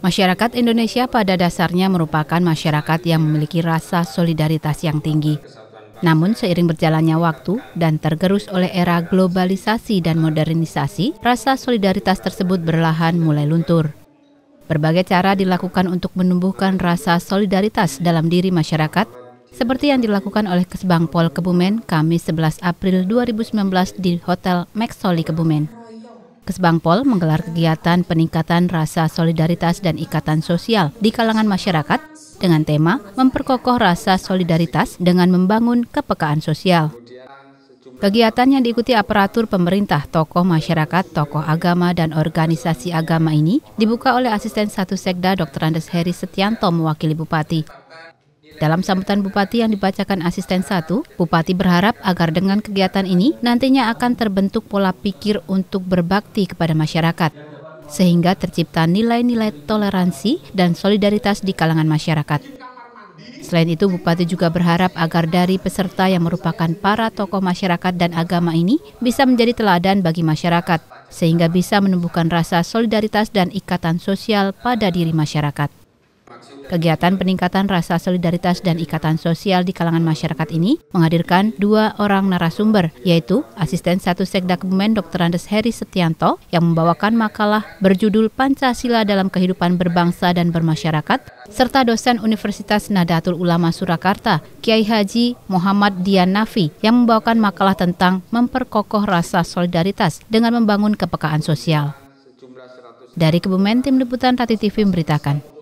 Masyarakat Indonesia pada dasarnya merupakan masyarakat yang memiliki rasa solidaritas yang tinggi. Namun seiring berjalannya waktu dan tergerus oleh era globalisasi dan modernisasi, rasa solidaritas tersebut berlahan mulai luntur. Berbagai cara dilakukan untuk menumbuhkan rasa solidaritas dalam diri masyarakat, seperti yang dilakukan oleh Kesbangpol Kebumen Kamis 11 April 2019 di Hotel Maxoli Kebumen. Bangpol menggelar kegiatan peningkatan rasa solidaritas dan ikatan sosial di kalangan masyarakat dengan tema memperkokoh rasa solidaritas dengan membangun kepekaan sosial. Kegiatan yang diikuti aparatur pemerintah, tokoh masyarakat, tokoh agama, dan organisasi agama ini dibuka oleh Asisten Satu Sekda Dr. Andes Heri Setianto mewakili Bupati. Dalam sambutan Bupati yang dibacakan asisten satu, Bupati berharap agar dengan kegiatan ini nantinya akan terbentuk pola pikir untuk berbakti kepada masyarakat, sehingga tercipta nilai-nilai toleransi dan solidaritas di kalangan masyarakat. Selain itu, Bupati juga berharap agar dari peserta yang merupakan para tokoh masyarakat dan agama ini bisa menjadi teladan bagi masyarakat, sehingga bisa menumbuhkan rasa solidaritas dan ikatan sosial pada diri masyarakat. Kegiatan peningkatan rasa solidaritas dan ikatan sosial di kalangan masyarakat ini menghadirkan dua orang narasumber, yaitu Asisten Satu Sekda Kebumen Dr. Andes Heri Setianto yang membawakan makalah berjudul Pancasila dalam Kehidupan Berbangsa dan Bermasyarakat, serta dosen Universitas Nadatul Ulama Surakarta, Kiai Haji Muhammad Dian Nafi yang membawakan makalah tentang memperkokoh rasa solidaritas dengan membangun kepekaan sosial. Dari Kebumen, Tim Liputan Rati TV memberitakan.